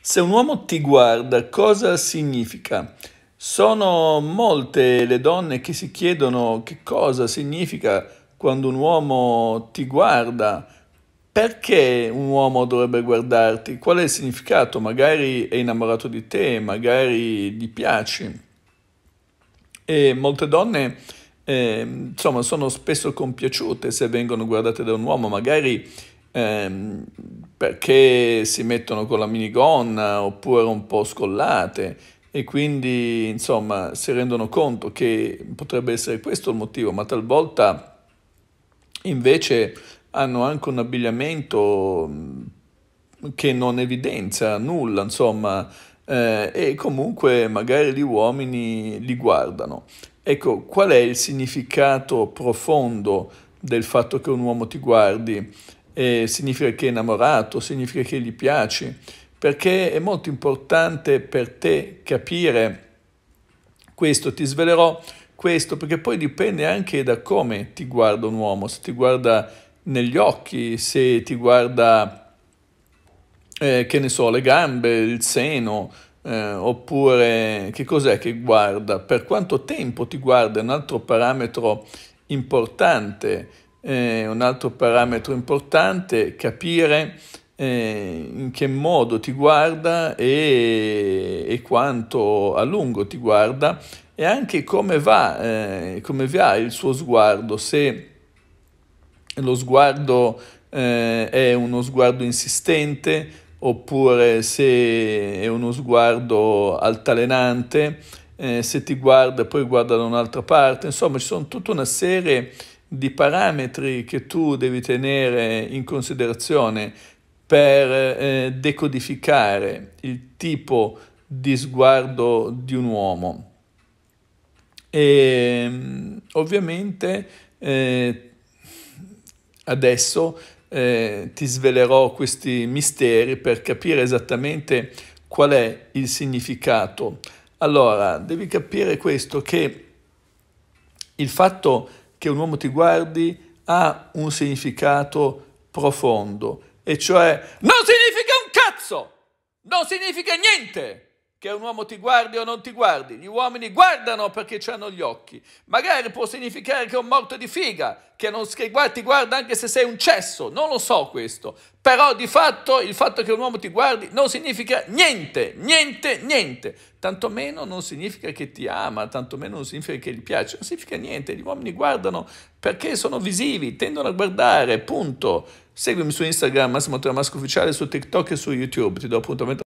Se un uomo ti guarda, cosa significa? Sono molte le donne che si chiedono che cosa significa quando un uomo ti guarda. Perché un uomo dovrebbe guardarti? Qual è il significato? Magari è innamorato di te, magari gli piaci. E molte donne eh, insomma, sono spesso compiaciute se vengono guardate da un uomo, magari ehm, perché si mettono con la minigonna oppure un po' scollate e quindi insomma si rendono conto che potrebbe essere questo il motivo, ma talvolta invece hanno anche un abbigliamento che non evidenzia nulla, insomma, eh, e comunque magari gli uomini li guardano. Ecco, qual è il significato profondo del fatto che un uomo ti guardi? eh, significa che è innamorato, significa che gli piaci, perché è molto importante per te capire questo, ti svelerò questo, perché poi dipende anche da come ti guarda un uomo, se ti guarda negli occhi, se ti guarda, eh, che ne so, le gambe, il seno, eh, oppure che cos'è che guarda, per quanto tempo ti guarda, è un altro parametro importante eh, un altro parametro importante, capire eh, in che modo ti guarda e, e, quanto a lungo ti guarda e anche come va, eh, come va il suo sguardo, se lo sguardo eh, è uno sguardo insistente oppure se è uno sguardo altalenante, eh, se ti guarda e poi guarda da un'altra parte, insomma ci sono tutta una serie di di parametri che tu devi tenere in considerazione per eh, decodificare il tipo di sguardo di un uomo. E ehm, ovviamente eh, adesso eh, ti svelerò questi misteri per capire esattamente qual è il significato. Allora, devi capire questo, che il fatto che un uomo ti guardi ha un significato profondo, e cioè non significa un cazzo, non significa niente che un uomo ti guardi o non ti guardi. Gli uomini guardano perché hanno gli occhi. Magari può significare che è un morto di figa, che non che ti guarda anche se sei un cesso. Non lo so questo. Però di fatto il fatto che un uomo ti guardi non significa niente, niente, niente. Tantomeno non significa che ti ama, tantomeno non significa che gli piace, non significa niente. Gli uomini guardano perché sono visivi, tendono a guardare, punto. Seguimi su Instagram, Massimo Tramasco Ufficiale, su TikTok e su YouTube. Ti do appuntamento.